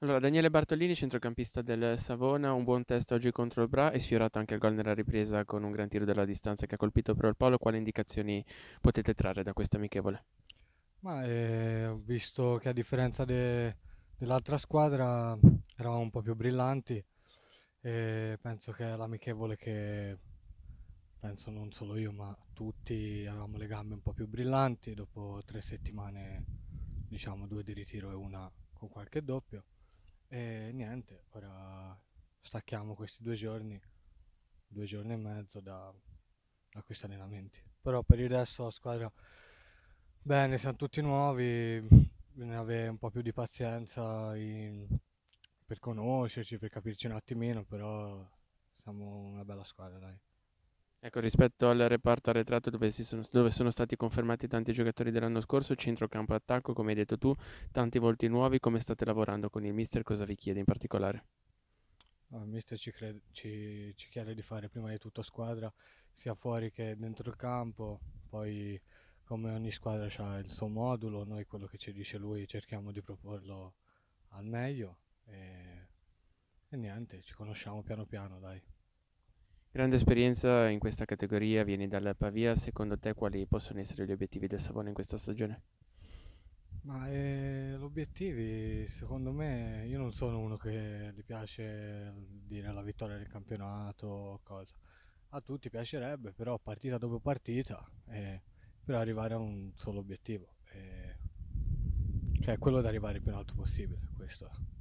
Allora, Daniele Bartolini, centrocampista del Savona, un buon test oggi contro il Bra e sfiorato anche il gol nella ripresa con un gran tiro della distanza che ha colpito però il Polo. Quali indicazioni potete trarre da questa amichevole? Ma eh, ho visto che a differenza de- dell'altra squadra eravamo un po' più brillanti e penso che l'amichevole che penso non solo io ma tutti avevamo le gambe un po' più brillanti dopo tre settimane diciamo due di ritiro e una con qualche doppio e niente, ora stacchiamo questi due giorni, due giorni e mezzo da, da questi allenamenti. Però per il resto la squadra, bene, siamo tutti nuovi, bisogna avere un po' più di pazienza in, per conoscerci, per capirci un attimino, però siamo una bella squadra, dai. Ecco, rispetto al reparto arretrato dove, sono, dove sono stati confermati tanti giocatori dell'anno scorso, centrocampo e attacco, come hai detto tu, tanti volti nuovi, come state lavorando con il mister, cosa vi chiede in particolare? Ah, il mister ci, cre- ci, ci chiede di fare prima di tutto squadra, sia fuori che dentro il campo, poi come ogni squadra ha il suo modulo, noi quello che ci dice lui cerchiamo di proporlo al meglio e, e niente, ci conosciamo piano piano dai. Grande esperienza in questa categoria, vieni dalla Pavia, secondo te quali possono essere gli obiettivi del Savona in questa stagione? Ma eh, l'obiettivo, secondo me, io non sono uno che gli piace dire la vittoria del campionato o cosa. A tutti piacerebbe, però partita dopo partita, eh, per arrivare a un solo obiettivo, eh, che è cioè quello di arrivare il più in alto possibile. Questo. è.